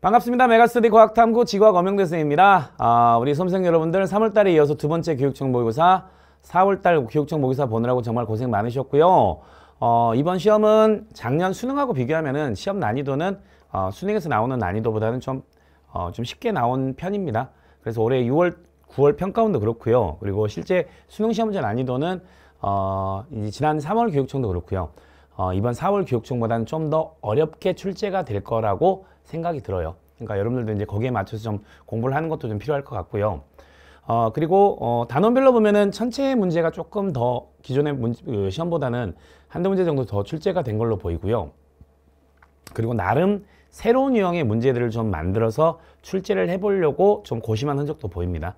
반갑습니다. 메가스터디 과학탐구 지과학 엄영대 선생입니다. 아, 우리 수험생 여러분들 3월달에 이어서 두 번째 교육청 모의고사 4월달 교육청 모의고사 보느라고 정말 고생 많으셨고요. 어, 이번 시험은 작년 수능하고 비교하면은 시험 난이도는 어, 수능에서 나오는 난이도보다는 좀, 어, 좀 쉽게 나온 편입니다. 그래서 올해 6월, 9월 평가원도 그렇고요. 그리고 실제 수능 시험 전 난이도는 어, 이제 지난 3월 교육청도 그렇고요. 어, 이번 4월 교육청보다는 좀 더 어렵게 출제가 될 거라고 생각이 들어요. 그러니까 여러분들도 이제 거기에 맞춰서 좀 공부를 하는 것도 좀 필요할 것 같고요. 어, 그리고 어, 단원별로 보면은 전체 문제가 조금 더 기존의 문제, 그 시험보다는 한두 문제 정도 더 출제가 된 걸로 보이고요. 그리고 나름 새로운 유형의 문제들을 좀 만들어서 출제를 해보려고 좀 고심한 흔적도 보입니다.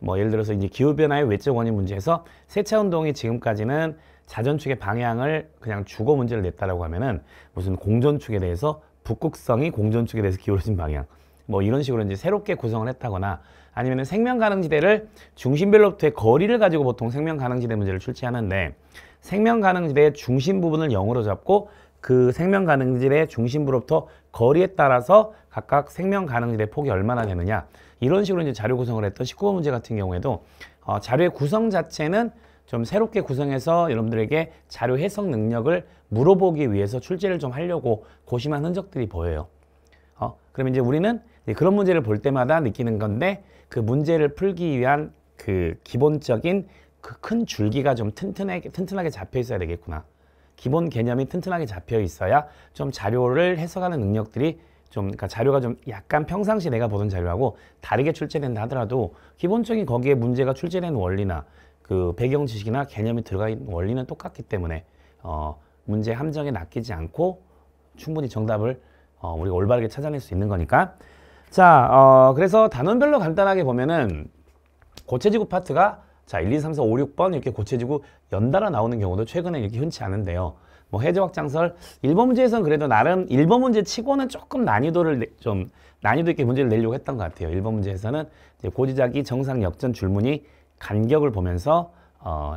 뭐 예를 들어서 이제 기후변화의 외적 원인 문제에서 세차 운동이 지금까지는 자전축의 방향을 그냥 주거 문제를 냈다라고 하면은 무슨 공전축에 대해서 북극성이 공전축에 대해서 기울어진 방향 뭐 이런 식으로 이제 새롭게 구성을 했다거나 아니면 생명 가능지대를 중심별로부터의 거리를 가지고 보통 생명 가능지대 문제를 출제하는데 생명 가능지대의 중심 부분을 0으로 잡고 그 생명 가능지대의 중심부로부터 거리에 따라서 각각 생명 가능지대 폭이 얼마나 되느냐 이런 식으로 이제 자료 구성을 했던 19번 문제 같은 경우에도 어, 자료의 구성 자체는 좀 새롭게 구성해서 여러분들에게 자료 해석 능력을 물어보기 위해서 출제를 좀 하려고 고심한 흔적들이 보여요. 어, 그러면 이제 우리는 이제 그런 문제를 볼 때마다 느끼는 건데 그 문제를 풀기 위한 그 기본적인 그 큰 줄기가 좀 튼튼하게, 튼튼하게 잡혀 있어야 되겠구나. 기본 개념이 튼튼하게 잡혀 있어야 좀 자료를 해석하는 능력들이 좀 그러니까 자료가 좀 약간 평상시 내가 보던 자료하고 다르게 출제된다 하더라도 기본적인 거기에 문제가 출제된 원리나 그 배경 지식이나 개념이 들어가 있는 원리는 똑같기 때문에 어, 문제 함정에 낚이지 않고 충분히 정답을 어, 우리가 올바르게 찾아낼 수 있는 거니까 자 어, 그래서 단원별로 간단하게 보면은 고체지구 파트가 자 1, 2, 3, 4, 5, 6번 이렇게 고체지구 연달아 나오는 경우도 최근에 이렇게 흔치 않은데요. 뭐 해저 확장설 1번 문제에서는 그래도 나름 1번 문제 치고는 조금 난이도를 내, 좀 난이도 있게 문제를 내려고 했던 것 같아요. 1번 문제에서는 이제 고지자기 정상 역전 줄무늬 간격을 보면서 어,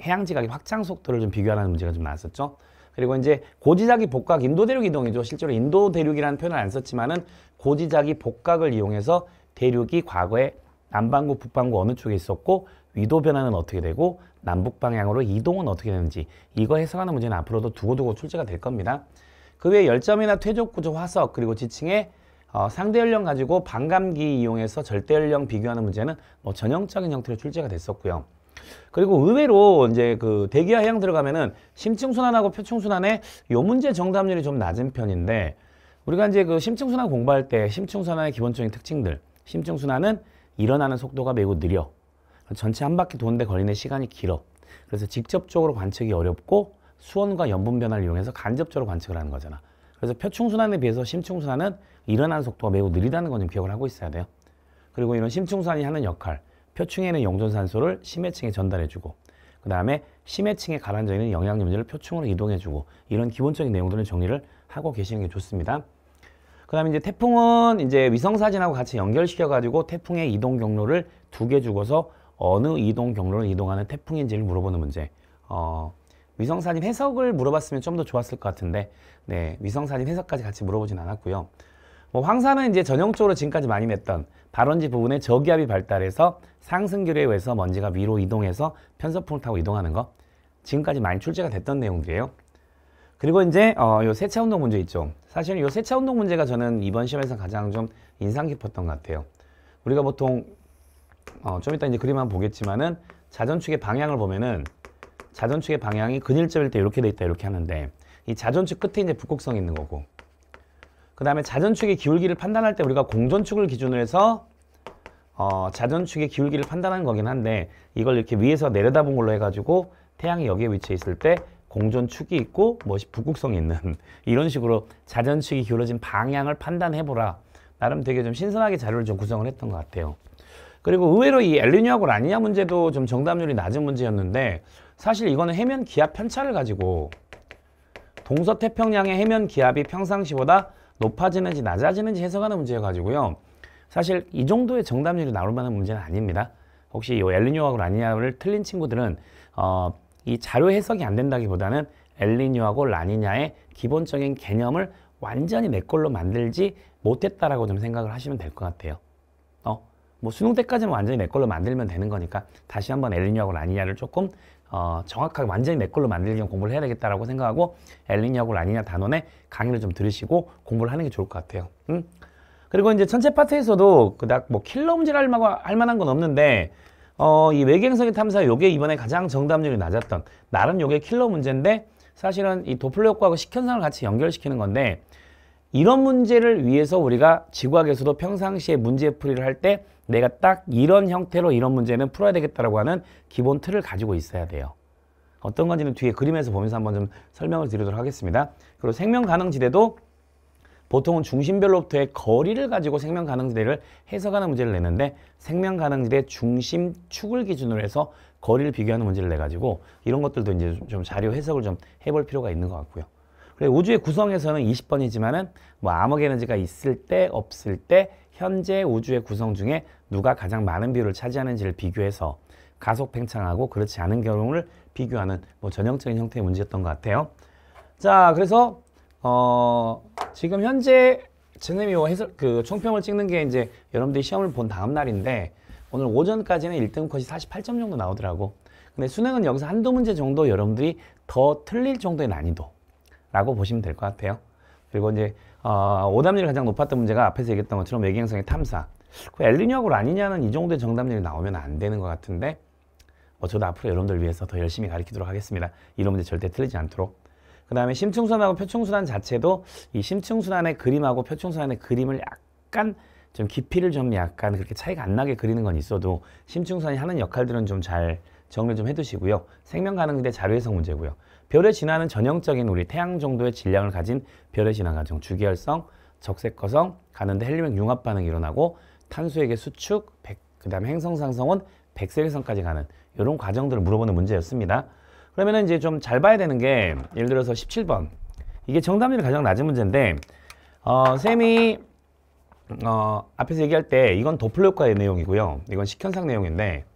해양 지각의 확장 속도를 좀 비교하는 문제가 좀 나왔었죠. 그리고 이제 고지자기 복각 인도 대륙 이동이죠. 실제로 인도 대륙이라는 표현을 안 썼지만은 고지자기 복각을 이용해서 대륙이 과거에 남반구, 북반구 어느 쪽에 있었고 위도 변화는 어떻게 되고 남북 방향으로 이동은 어떻게 되는지 이거 해석하는 문제는 앞으로도 두고두고 출제가 될 겁니다. 그 외에 열점이나 퇴적구조 화석 그리고 지층의 어, 상대 연령 가지고 반감기 이용해서 절대 연령 비교하는 문제는 뭐 전형적인 형태로 출제가 됐었고요. 그리고 의외로 이제 그 대기와 해양 들어가면은 심층순환하고 표층순환에요 문제 정답률이 좀 낮은 편인데 우리가 이제 그 심층순환 공부할 때 심층순환의 기본적인 특징들 심층순환은 일어나는 속도가 매우 느려 전체 한 바퀴 도는데 걸리는 시간이 길어 그래서 직접적으로 관측이 어렵고 수온과 염분 변화를 이용해서 간접적으로 관측을 하는 거잖아 그래서 표충순환에 비해서 심충순환은 일어나는 속도가 매우 느리다는 건좀 기억을 하고 있어야 돼요. 그리고 이런 심충순환이 하는 역할, 표충에는 영존산소를 심해층에 전달해주고 그 다음에 심해층에 가라앉아 있는 영양염제를 표충으로 이동해주고 이런 기본적인 내용들을 정리를 하고 계시는 게 좋습니다. 그 다음에 이제 태풍은 이제 위성사진하고 같이 연결시켜가지고 태풍의 이동 경로를 두 개 주고서 어느 이동 경로를 이동하는 태풍인지를 물어보는 문제. 어, 위성사님 해석을 물어봤으면 좀 더 좋았을 것 같은데 네 위성사님 해석까지 같이 물어보진 않았고요. 뭐 황사는 이제 전형적으로 지금까지 많이 냈던 발원지 부분에 저기압이 발달해서 상승기류에 의해서 먼지가 위로 이동해서 편서풍을 타고 이동하는 거 지금까지 많이 출제가 됐던 내용들이에요. 그리고 이제 어, 요 세차 운동 문제 있죠. 사실 요 세차 운동 문제가 저는 이번 시험에서 가장 좀 인상 깊었던 것 같아요. 우리가 보통 어, 좀 이따 이제 그림 한번 보겠지만은 자전축의 방향을 보면은 자전축의 방향이 근일점일 때 이렇게 돼 있다 이렇게 하는데 이 자전축 끝에 이제 북극성이 있는 거고 그 다음에 자전축의 기울기를 판단할 때 우리가 공전축을 기준으로 해서 어, 자전축의 기울기를 판단하는 거긴 한데 이걸 이렇게 위에서 내려다본 걸로 해가지고 태양이 여기에 위치해 있을 때 공전축이 있고 뭐이 북극성이 있는 이런 식으로 자전축이 기울어진 방향을 판단해보라 나름 되게 좀 신선하게 자료를 좀 구성을 했던 것 같아요 그리고 의외로 이 엘리뇨하고 라니냐 문제도 좀 정답률이 낮은 문제였는데 사실 이거는 해면 기압 편차를 가지고 동서태평양의 해면 기압이 평상시보다 높아지는지 낮아지는지 해석하는 문제여 가지고요. 사실 이 정도의 정답률이 나올 만한 문제는 아닙니다. 혹시 이 엘리뇨하고 라니냐를 틀린 친구들은 어, 이 자료 해석이 안 된다기보다는 엘리뇨하고 라니냐의 기본적인 개념을 완전히 내 걸로 만들지 못했다라고 좀 생각을 하시면 될 것 같아요. 어, 뭐 수능 때까지는 완전히 내 걸로 만들면 되는 거니까 다시 한번 엘리뇨하고 라니냐를 조금 어, 정확하게 완전히 내 걸로 만들기 위한 공부를 해야 되겠다라고 생각하고 엘리니하고 라니냐 단원의 강의를 좀 들으시고 공부를 하는 게 좋을 것 같아요. 음? 그리고 이제 전체 파트에서도 그닥 뭐 킬러 문제를 할, 만, 할 만한 건 없는데 어, 이 외계행성의 탐사 요게 이번에 가장 정답률이 낮았던 나름 요게 킬러 문제인데 사실은 이 도플러 효과하고 식현상을 같이 연결시키는 건데 이런 문제를 위해서 우리가 지구학에서도 평상시에 문제풀이를 할 때 내가 딱 이런 형태로 이런 문제는 풀어야 되겠다라고 하는 기본 틀을 가지고 있어야 돼요. 어떤 건지는 뒤에 그림에서 보면서 한번 좀 설명을 드리도록 하겠습니다. 그리고 생명가능지대도 보통은 중심별로부터의 거리를 가지고 생명가능지대를 해석하는 문제를 내는데 생명가능지대 중심축을 기준으로 해서 거리를 비교하는 문제를 내가지고 이런 것들도 이제 좀 자료 해석을 좀 해볼 필요가 있는 것 같고요. 우주의 구성에서는 20번이지만은 뭐 암흑 에너지가 있을 때 없을 때 현재 우주의 구성 중에 누가 가장 많은 비율을 차지하는지를 비교해서 가속 팽창하고 그렇지 않은 경우를 비교하는 뭐 전형적인 형태의 문제였던 것 같아요. 자, 그래서 어 지금 현재 제네미 뭐 해설 그 총평을 찍는 게 이제 여러분들이 시험을 본 다음 날인데 오늘 오전까지는 1등 컷이 48점 정도 나오더라고. 근데 수능은 여기서 한두 문제 정도 여러분들이 더 틀릴 정도의 난이도 라고 보시면 될 것 같아요. 그리고 이제 어, 오답률이 가장 높았던 문제가 앞에서 얘기했던 것처럼 외계행성의 탐사. 그 엘리뇨하고 라니냐는 이 정도의 정답률이 나오면 안 되는 것 같은데 뭐 저도 앞으로 여러분들 위해서 더 열심히 가르치도록 하겠습니다. 이런 문제 절대 틀리지 않도록. 그 다음에 심층순환하고 표층순환 자체도 이 심층순환의 그림하고 표층순환의 그림을 약간 좀 깊이를 좀 약간 그렇게 차이가 안 나게 그리는 건 있어도 심층순환이 하는 역할들은 좀 잘정리좀 해두시고요. 생명가능대 자료 해석 문제고요. 별의 진화는 전형적인 우리 태양 정도의 질량을 가진 별의 진화과정 주기열성, 적색거성, 가는데 헬륨형 융합 반응이 일어나고 탄소에게 수축, 그 다음에 행성상성은 백색성까지 가는 이런 과정들을 물어보는 문제였습니다. 그러면 이제 좀 잘 봐야 되는 게 예를 들어서 17번 이게 정답률이 가장 낮은 문제인데 어, 쌤이 어, 앞에서 얘기할 때 이건 도플러 효과의 내용이고요. 이건 식현상 내용인데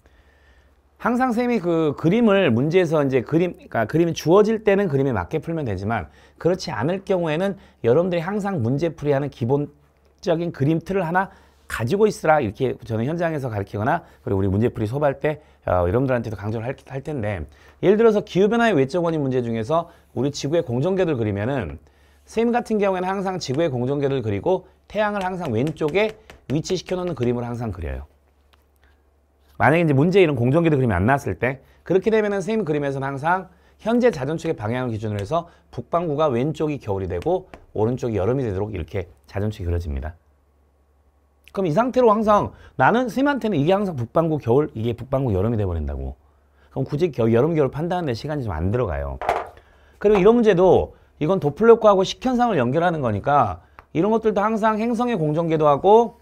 항상 쌤이 그 그림을 문제에서 이제 그림, 그러니까 그림이 주어질 때는 그림에 맞게 풀면 되지만 그렇지 않을 경우에는 여러분들이 항상 문제풀이하는 기본적인 그림 틀을 하나 가지고 있으라 이렇게 저는 현장에서 가르치거나 그리고 우리 문제풀이 수업할 때 어, 여러분들한테도 강조를 할, 할 텐데 예를 들어서 기후변화의 외적 원인 문제 중에서 우리 지구의 공정계를 그리면은 쌤 같은 경우에는 항상 지구의 공정계를 그리고 태양을 항상 왼쪽에 위치시켜 놓는 그림을 항상 그려요. 만약에 이제 문제 이런 공정기도 그림이 안 나왔을 때 그렇게 되면은 선생님 그림에서는 항상 현재 자전축의 방향을 기준으로 해서 북반구가 왼쪽이 겨울이 되고 오른쪽이 여름이 되도록 이렇게 자전축이 그려집니다. 그럼 이 상태로 항상 나는 선생님한테는 이게 항상 북반구 겨울 이게 북반구 여름이 돼버린다고 그럼 굳이 겨, 울 여름 겨울 판단하는데 시간이 좀 안 들어가요. 그리고 이런 문제도 이건 도플러 효과하고 식현상을 연결하는 거니까 이런 것들도 항상 행성의 공정계도하고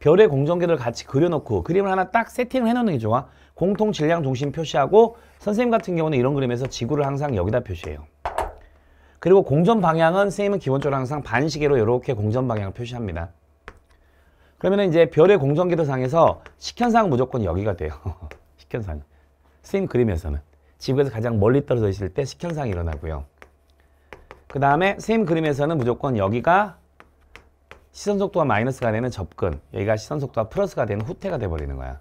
별의 공전계를 같이 그려놓고 그림을 하나 딱 세팅을 해놓는 게 좋아. 공통 질량 중심 표시하고 선생님 같은 경우는 이런 그림에서 지구를 항상 여기다 표시해요. 그리고 공전 방향은 선생님은 기본적으로 항상 반시계로 이렇게 공전 방향을 표시합니다. 그러면 이제 별의 공전궤도상에서 식현상 무조건 여기가 돼요. 식현상. 선생님 그림에서는. 지구에서 가장 멀리 떨어져 있을 때 식현상이 일어나고요. 그 다음에 선생님 그림에서는 무조건 여기가 시선 속도가 마이너스가 되는 접근, 여기가 시선 속도가 플러스가 되는 후퇴가 돼버리는 거야.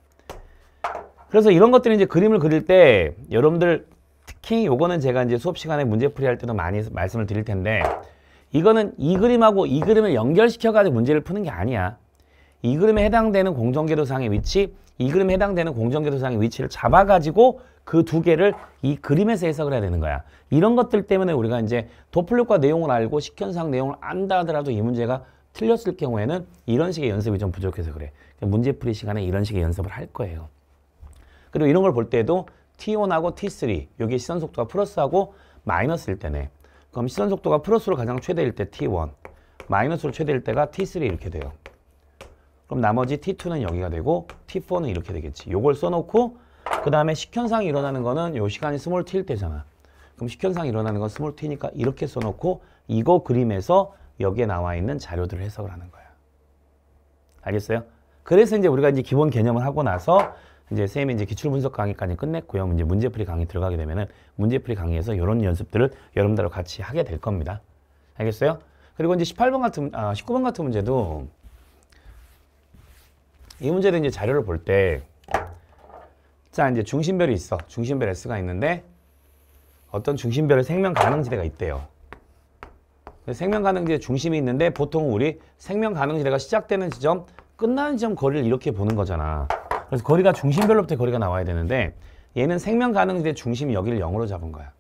그래서 이런 것들이 이제 그림을 그릴 때 여러분들 특히 요거는 제가 이제 수업 시간에 문제풀이 할 때도 많이 말씀을 드릴 텐데 이거는 이 그림하고 이 그림을 연결시켜 가지고 문제를 푸는 게 아니야. 이 그림에 해당되는 공정궤도상의 위치, 이 그림에 해당되는 공정궤도상의 위치를 잡아 가지고 그 두 개를 이 그림에서 해석을 해야 되는 거야. 이런 것들 때문에 우리가 이제 도플력과 내용을 알고 식현상 내용을 안다 하더라도 이 문제가 틀렸을 경우에는 이런 식의 연습이 좀 부족해서 그래. 문제풀이 시간에 이런 식의 연습을 할 거예요. 그리고 이런 걸 볼 때도 T1하고 T3 여기 시선 속도가 플러스하고 마이너스일 때네. 그럼 시선 속도가 플러스로 가장 최대일 때 T1 마이너스로 최대일 때가 T3 이렇게 돼요. 그럼 나머지 T2는 여기가 되고 T4는 이렇게 되겠지. 요걸 써놓고 그 다음에 식현상이 일어나는 거는 요 시간이 스몰 T일 때잖아. 그럼 식현상이 일어나는 건 스몰 T니까 이렇게 써놓고 이거 그림에서 여기에 나와 있는 자료들을 해석을 하는 거예요 알겠어요? 그래서 이제 우리가 이제 기본 개념을 하고 나서 이제 쌤이 이제 기출 분석 강의까지 끝냈고요. 이제 문제풀이 강의 들어가게 되면은 문제풀이 강의에서 이런 연습들을 여러분들과 같이 하게 될 겁니다. 알겠어요? 그리고 이제 18번 같은 아 19번 같은 문제도 이문제도 이제 자료를 볼 때 자, 이제 중심별이 있어. 중심별 S가 있는데 어떤 중심별의 생명 가능 지대가 있대요. 생명가능지의 중심이 있는데 보통 우리 생명가능지대가 시작되는 지점, 끝나는 지점 거리를 이렇게 보는 거잖아. 그래서 거리가 중심별로부터 거리가 나와야 되는데 얘는 생명가능지대 중심이 여기를 0으로 잡은 거야.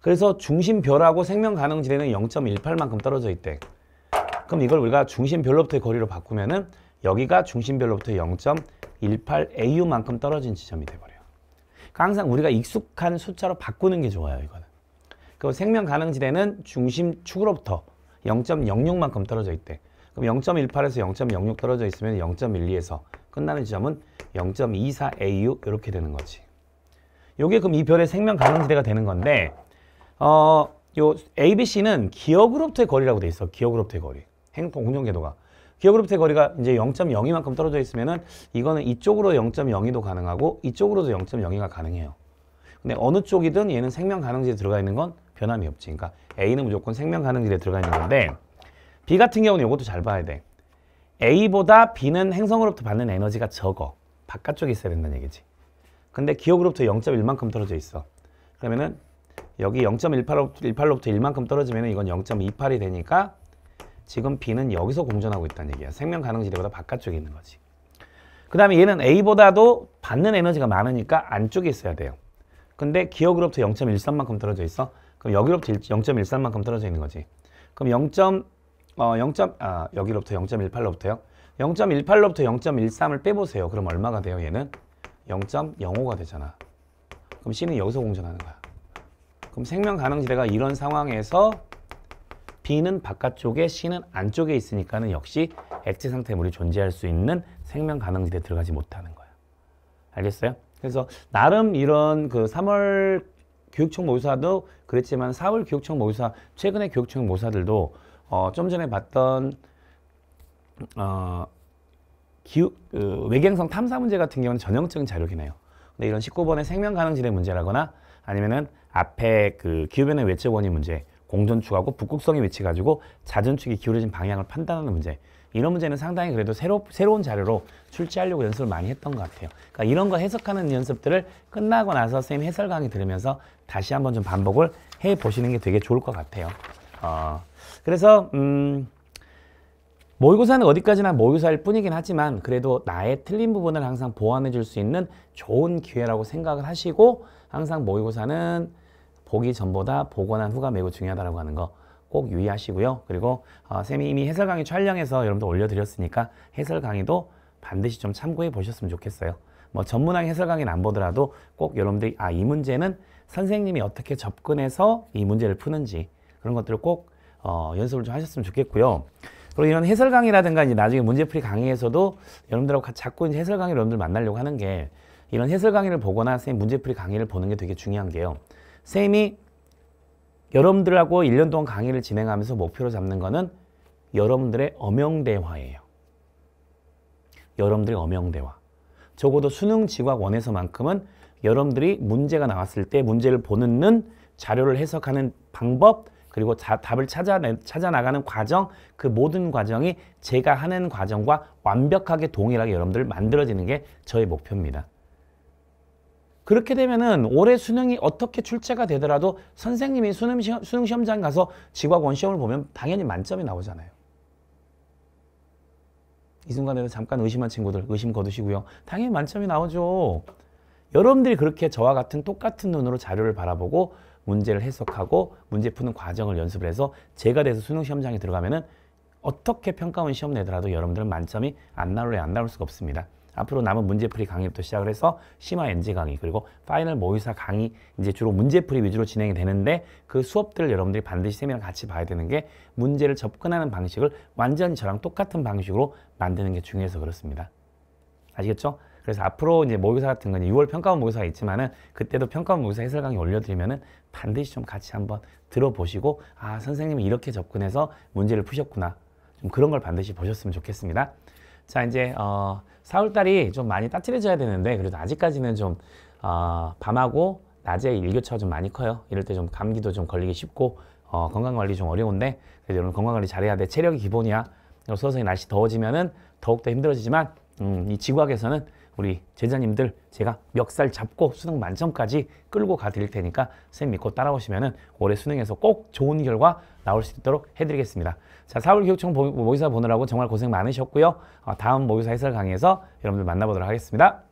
그래서 중심별하고 생명가능지대는 0.18만큼 떨어져 있대. 그럼 이걸 우리가 중심별로부터의 거리로 바꾸면은 여기가 중심별로부터 0.18au만큼 떨어진 지점이 돼버려요. 그러니까 항상 우리가 익숙한 숫자로 바꾸는 게 좋아요, 이거는. 그 생명 가능지대는 중심축으로부터 0.06만큼 떨어져 있대. 그럼 0.18에서 0.06 떨어져 있으면 0.12에서 끝나는 지점은 0.24AU 이렇게 되는 거지. 요게 그럼 이 별의 생명 가능지대가 되는 건데 어, 요 ABC는 기억으로부터의 거리라고 돼 있어. 기억으로부터의 거리. 행동 공정 궤도가. 기억으로부터의 거리가 이제 0.02만큼 떨어져 있으면은 이거는 이쪽으로 0.02도 가능하고 이쪽으로도 0.02가 가능해요. 근데 어느 쪽이든 얘는 생명 가능지에 들어가 있는 건 변함이 없지. 그러니까 A는 무조건 생명 가는 길에 들어가 있는 건데 B 같은 경우는 이것도 잘 봐야 돼. A보다 B는 행성으로부터 받는 에너지가 적어. 바깥쪽에 있어야 된다는 얘기지. 근데 기억으로부터 0.1만큼 떨어져 있어. 그러면은 여기 0.18로부터 1만큼 떨어지면 이건 0.28이 되니까 지금 B는 여기서 공존하고 있다는 얘기야. 생명 가능지대보다 바깥쪽에 있는 거지. 그 다음에 얘는 A보다도 받는 에너지가 많으니까 안쪽에 있어야 돼요. 근데 기억으로부터 0.13만큼 떨어져 있어. 그럼 여기로부터 0.13만큼 떨어져 있는 거지. 그럼 0. 어, 0. 아, 여기로부터 0.18로부터요. 0.18로부터 0.13을 빼보세요. 그럼 얼마가 돼요? 얘는 0.05가 되잖아. 그럼 C는 여기서 공전하는 거야. 그럼 생명 가능 지대가 이런 상황에서 B는 바깥쪽에 C는 안쪽에 있으니까는 역시 액체 상태물이 에 존재할 수 있는 생명 가능 지대에 들어가지 못하는 거야. 알겠어요? 그래서 나름 이런 그 3월 교육청 모의사도 그랬지만 4월 교육청 모의사 최근에 교육청 모의사들도 어, 좀 전에 봤던 어, 기후, 어, 그 외경성 탐사 문제 같은 경우는 전형적인 자료이네요 근데 이런 19번의 생명 가능질의 문제라거나 아니면은 앞에 그 기후변화 외적 원인 문제 공전축하고 북극성의 위치 가지고 자전축이 기울어진 방향을 판단하는 문제 이런 문제는 상당히 그래도 새로, 새로운 자료로 출제하려고 연습을 많이 했던 것 같아요. 그러니까 이런 거 해석하는 연습들을 끝나고 나서 선생님 해설 강의 들으면서 다시 한번 좀 반복을 해보시는 게 되게 좋을 것 같아요. 어, 그래서 음, 모의고사는 어디까지나 모의고사일 뿐이긴 하지만 그래도 나의 틀린 부분을 항상 보완해 줄 수 있는 좋은 기회라고 생각을 하시고 항상 모의고사는 보기 전보다 보고 난 후가 매우 중요하다고 하는 거 꼭 유의하시고요. 그리고 어, 쌤이 이미 해설 강의 촬영해서 여러분들 올려드렸으니까 해설 강의도 반드시 좀 참고해 보셨으면 좋겠어요. 뭐 전문학 해설 강의는 안 보더라도 꼭 여러분들이 아이 문제는 선생님이 어떻게 접근해서 이 문제를 푸는지 그런 것들을 꼭 어, 연습을 좀 하셨으면 좋겠고요. 그리고 이런 해설 강의라든가 이제 나중에 문제풀이 강의에서도 여러분들하고 자꾸 이제 해설 강의 를 여러분들 만나려고 하는 게 이런 해설 강의를 보거나 선생님 문제풀이 강의를 보는 게 되게 중요한 게요. 쌤이 여러분들하고 1년 동안 강의를 진행하면서 목표로 잡는 거는 여러분들의 엄영대화예요. 여러분들의 엄영대화. 적어도 수능 지각 원에서만큼은 여러분들이 문제가 나왔을 때 문제를 보는 는 자료를 해석하는 방법 그리고 자, 답을 찾아, 찾아 나가는 과정 그 모든 과정이 제가 하는 과정과 완벽하게 동일하게 여러분들 만들어지는 게 저의 목표입니다. 그렇게 되면은 올해 수능이 어떻게 출제가 되더라도 선생님이 수능 시험, 수능 시험장 가서 지과원 시험을 보면 당연히 만점이 나오잖아요. 이 순간에도 잠깐 의심한 친구들 의심 거두시고요. 당연히 만점이 나오죠. 여러분들이 그렇게 저와 같은 똑같은 눈으로 자료를 바라보고 문제를 해석하고 문제 푸는 과정을 연습을 해서 제가 돼서 수능 시험장에 들어가면은 어떻게 평가원 시험 내더라도 여러분들은 만점이 안 나올래 안 나올 수가 없습니다. 앞으로 남은 문제풀이 강의부터 시작을 해서 심화 NG 강의 그리고 파이널 모의사 강의 이제 주로 문제풀이 위주로 진행이 되는데 그 수업들을 여러분들이 반드시 세미랑 같이 봐야 되는 게 문제를 접근하는 방식을 완전히 저랑 똑같은 방식으로 만드는 게 중요해서 그렇습니다. 아시겠죠? 그래서 앞으로 이제 모의사 같은 건 6월 평가원 모의사가 있지만은 그때도 평가원 모의사 해설 강의 올려드리면은 반드시 좀 같이 한번 들어보시고 아 선생님이 이렇게 접근해서 문제를 푸셨구나 좀 그런 걸 반드시 보셨으면 좋겠습니다. 자 이제 어, 4월달이 좀 많이 따뜻해져야 되는데 그래도 아직까지는 좀 어, 밤하고 낮에 일교차가 좀 많이 커요. 이럴 때 좀 감기도 좀 걸리기 쉽고 어, 건강관리 좀 어려운데 그래도 여러분 건강관리 잘해야 돼. 체력이 기본이야. 서서히 날씨 더워지면은 더욱더 힘들어지지만 음, 이 지구학에서는 우리 제자님들 제가 멱살 잡고 수능 만점까지 끌고 가드릴 테니까 선생님 믿고 따라오시면 올해 수능에서 꼭 좋은 결과 나올 수 있도록 해드리겠습니다. 자, 4월 교육청 모의사 보느라고 정말 고생 많으셨고요. 어, 다음 모의사 해설 강의에서 여러분들 만나보도록 하겠습니다.